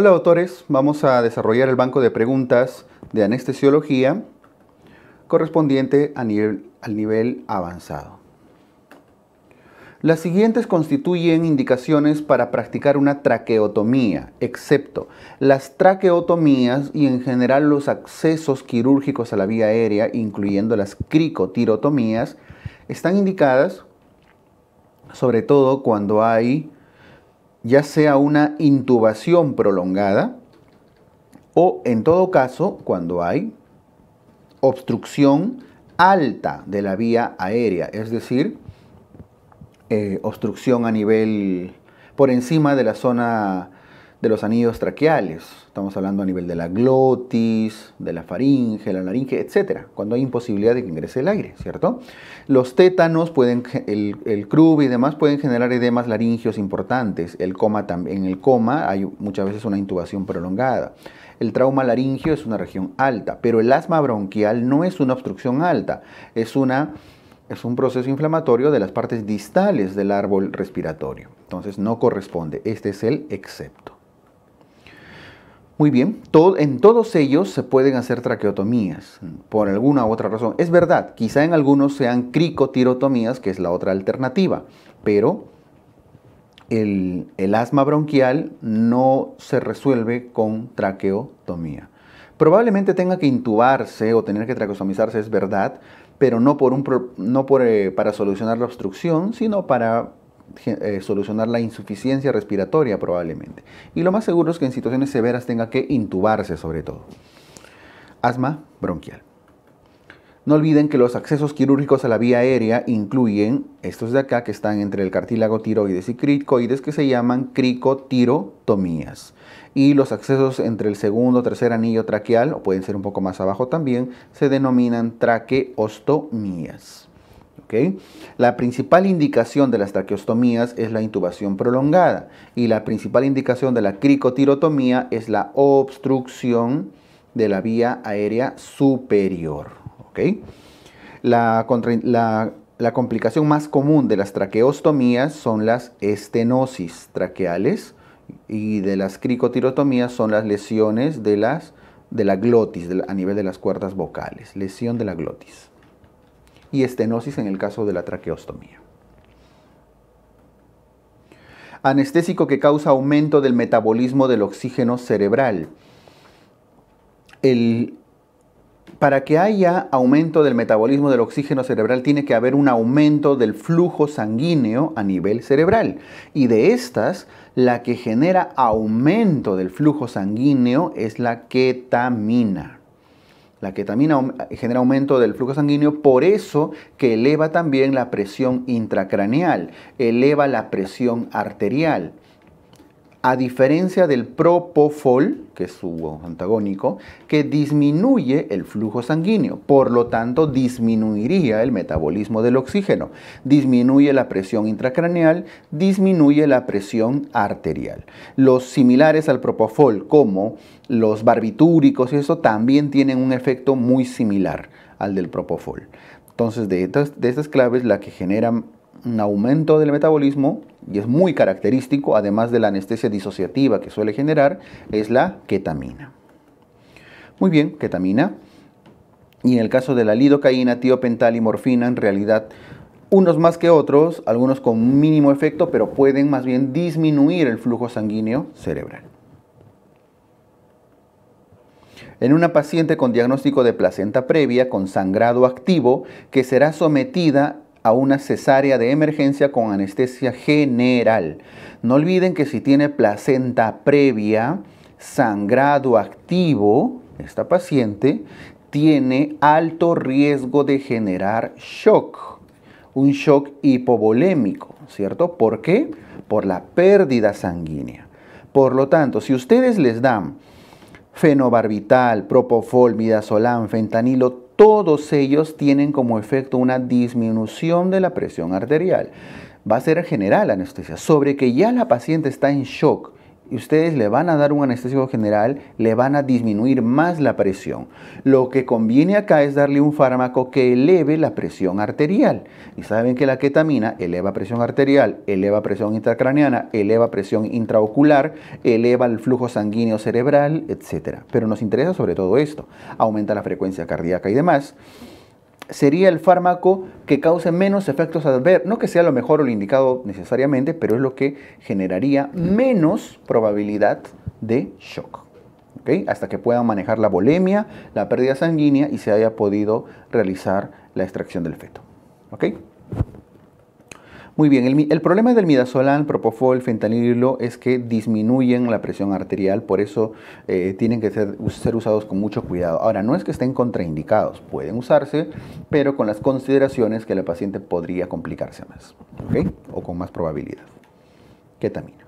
Hola doctores, vamos a desarrollar el banco de preguntas de anestesiología correspondiente al nivel avanzado. Las siguientes constituyen indicaciones para practicar una traqueotomía, excepto las traqueotomías y en general los accesos quirúrgicos a la vía aérea, incluyendo las cricotirotomías, están indicadas sobre todo cuando hay ya sea una intubación prolongada o en todo caso cuando hay obstrucción alta de la vía aérea, es decir, eh, obstrucción a nivel por encima de la zona de los anillos traqueales. Estamos hablando a nivel de la glotis, de la faringe, la laringe, etc. Cuando hay imposibilidad de que ingrese el aire, ¿cierto? Los tétanos pueden, el, el y demás pueden generar edemas laringios importantes. El coma, en el coma hay muchas veces una intubación prolongada. El trauma laringio es una región alta, pero el asma bronquial no es una obstrucción alta, es una es un proceso inflamatorio de las partes distales del árbol respiratorio. Entonces no corresponde. Este es el excepto. Muy bien, en todos ellos se pueden hacer traqueotomías por alguna u otra razón. Es verdad, quizá en algunos sean cricotirotomías, que es la otra alternativa, pero el, asma bronquial no se resuelve con traqueotomía. Probablemente tenga que intubarse o tener que traqueotomizarse, es verdad, pero no, por eh, para solucionar la obstrucción, sino para eh, solucionar la insuficiencia respiratoria probablemente. Y lo más seguro es que en situaciones severas tenga que intubarse sobre todo. Asma bronquial. No olviden que los accesos quirúrgicos a la vía aérea incluyen estos de acá que están entre el cartílago tiroides y cricoides que se llaman cricotirotomías. Y los accesos entre el segundo o tercer anillo traqueal, o pueden ser un poco más abajo también, se denominan traqueostomías. La principal indicación de las traqueostomías es la intubación prolongada y la principal indicación de la cricotirotomía es la obstrucción de la vía aérea superior. La, complicación más común de las traqueostomías son las estenosis traqueales y de las cricotirotomías son las lesiones de, la glotis a nivel de las cuerdas vocales, lesión de la glotis y estenosis en el caso de la traqueostomía. Anestésico que causa aumento del metabolismo del oxígeno cerebral. El, para que haya aumento del metabolismo del oxígeno cerebral tiene que haber un aumento del flujo sanguíneo a nivel cerebral. Y de estas, la que genera aumento del flujo sanguíneo es la ketamina. La ketamina genera aumento del flujo sanguíneo, por eso que eleva también la presión intracraneal, eleva la presión arterial a diferencia del propofol, que es su antagónico, que disminuye el flujo sanguíneo, por lo tanto disminuiría el metabolismo del oxígeno, disminuye la presión intracraneal, disminuye la presión arterial. Los similares al propofol, como los barbitúricos y eso, también tienen un efecto muy similar al del propofol. Entonces, de de estas claves, la que genera un aumento del metabolismo y es muy característico, además de la anestesia disociativa que suele generar, es la ketamina. Muy bien, ketamina. Y en el caso de la lidocaína, tiopental y morfina, en realidad unos más que otros, algunos con mínimo efecto, pero pueden más bien disminuir el flujo sanguíneo cerebral. En una paciente con diagnóstico de placenta previa con sangrado activo que será sometida a una cesárea de emergencia con anestesia general. No olviden que si tiene placenta previa, sangrado activo, esta paciente tiene alto riesgo de generar shock, un shock hipovolémico, ¿cierto? ¿Por qué? Por la pérdida sanguínea. Por lo tanto, si ustedes les dan fenobarbital, propofol, midazolam, fentanilo, todos ellos tienen como efecto una disminución de la presión arterial. Va a ser general anestesia, sobre que ya la paciente está en shock y ustedes le van a dar un anestésico general, le van a disminuir más la presión. Lo que conviene acá es darle un fármaco que eleve la presión arterial. Y saben que la ketamina eleva presión arterial, eleva presión intracraneana, eleva presión intraocular, eleva el flujo sanguíneo cerebral, etc. Pero nos interesa sobre todo esto. Aumenta la frecuencia cardíaca y demás sería el fármaco que cause menos efectos adversos. No que sea lo mejor o lo indicado necesariamente, pero es lo que generaría menos probabilidad de shock. Hasta que puedan manejar la bolemia, la pérdida sanguínea y se haya podido realizar la extracción del feto. Muy bien, el, problema del midazolam, propofol, fentanilo es que disminuyen la presión arterial, por eso eh, tienen que ser, ser, usados con mucho cuidado. Ahora, no es que estén contraindicados, pueden usarse, pero con las consideraciones que la paciente podría complicarse más, ¿ok? O con más probabilidad. Ketamina.